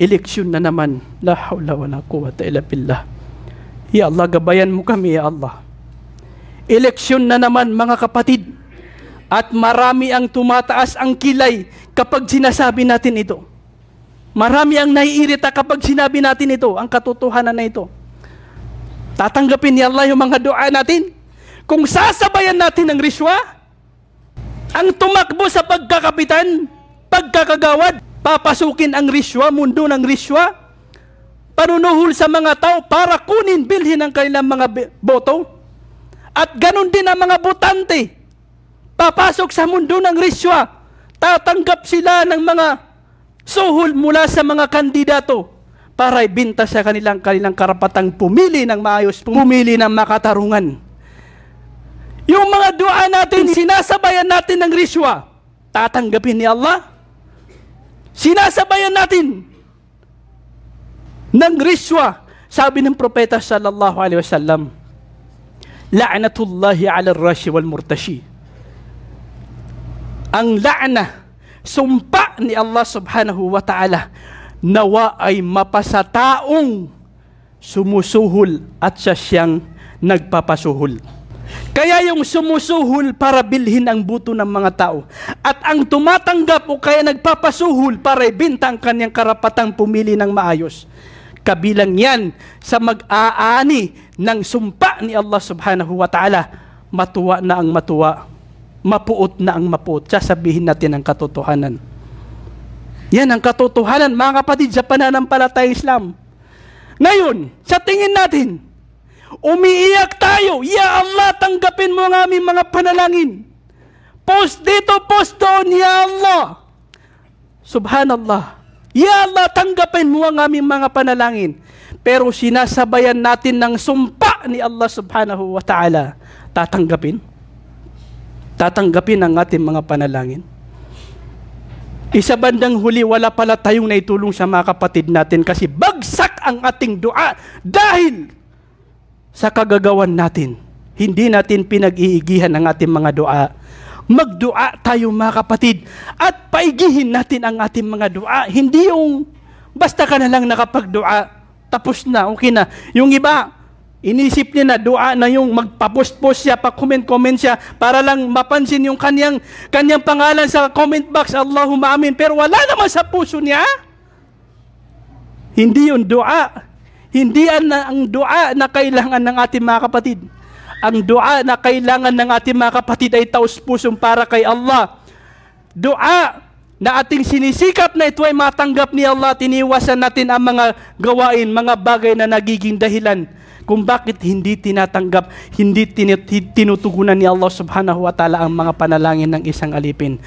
eleksyon na naman. La hawla wa la quwwata illa billah. Ya Allah, gabayan mo kami, Ya Allah. Eleksyon na naman, mga kapatid. At marami ang tumataas ang kilay kapag sinasabi natin ito. Marami ang naiirita kapag sinabi natin ito, ang katotohanan na ito. Tatanggapin ni Allah yung mga doa natin. Kung sasabayan natin ng riswa, ang tumakbo sa pagkakapitan, pagkakagawad, papasukin ang riswa, mundo ng riswa, panunuhol sa mga tao para kunin, bilhin ang kanilang mga boto. At ganun din ang mga botante. Papasok sa mundo ng riswa. Tatanggap sila ng mga suhol mula sa mga kandidato para ibinta sa kanilang kanilang karapatang pumili ng maayos, pumili ng makatarungan. Yung mga dua natin, sinasabayan natin ng riswa, tatanggapin ni Allah Sinasabayan natin ng riswa. Sabi ng propeta sallallahu alaihi wasallam, La'natullahi 'ala ar-rashi wal murtashi. Ang la'na, sumpa ni Allah subhanahu wa ta'ala nawa ay mapasa taong sumusuhol at siya siyang nagpapasuhol. Kaya yung sumusuhul para bilhin ang buto ng mga tao at ang tumatanggap o kaya nagpapasuhul para ibinta ang kanyang karapatang pumili ng maayos. Kabilang yan sa mag-aani ng sumpa ni Allah subhanahu wa ta'ala. Matuwa na ang matuwa. Mapuot na ang mapuot. Sasabihin natin ang katotohanan. Yan ang katotohanan, mga kapatid, sa pananampalatay Islam. Ngayon, sa tingin natin, Umiiyak tayo. Ya Allah, tanggapin mo ang aming mga panalangin. Post dito, post doon, Ya Allah. Subhanallah. Ya Allah, tanggapin mo ang aming mga panalangin. Pero sinasabayan natin ng sumpa ni Allah subhanahu wa ta'ala. Tatanggapin? Tatanggapin ang ating mga panalangin? Isa bandang huli, wala pala tayong naitulong sa mga kapatid natin kasi bagsak ang ating dua dahil sa kagagawan natin. Hindi natin pinag-iigihan ang ating mga dua. Magdua tayo mga kapatid at paigihin natin ang ating mga dua. Hindi yung basta ka na lang nakapagdua, tapos na, okay na. Yung iba, Inisip niya na dua na yung magpapost-post siya, pa-comment-comment siya para lang mapansin yung kanyang, kanyang pangalan sa comment box, Allahumma amin. Pero wala naman sa puso niya. Hindi yung dua. Hindi ang dua na kailangan ng ating mga kapatid. Ang dua na kailangan ng ating mga kapatid ay taus-pusong para kay Allah. Dua na ating sinisikap na ito ay matanggap ni Allah, tiniwasan natin ang mga gawain, mga bagay na nagiging dahilan kung bakit hindi tinatanggap, hindi tinutugunan ni Allah subhanahu wa ta'ala ang mga panalangin ng isang alipin.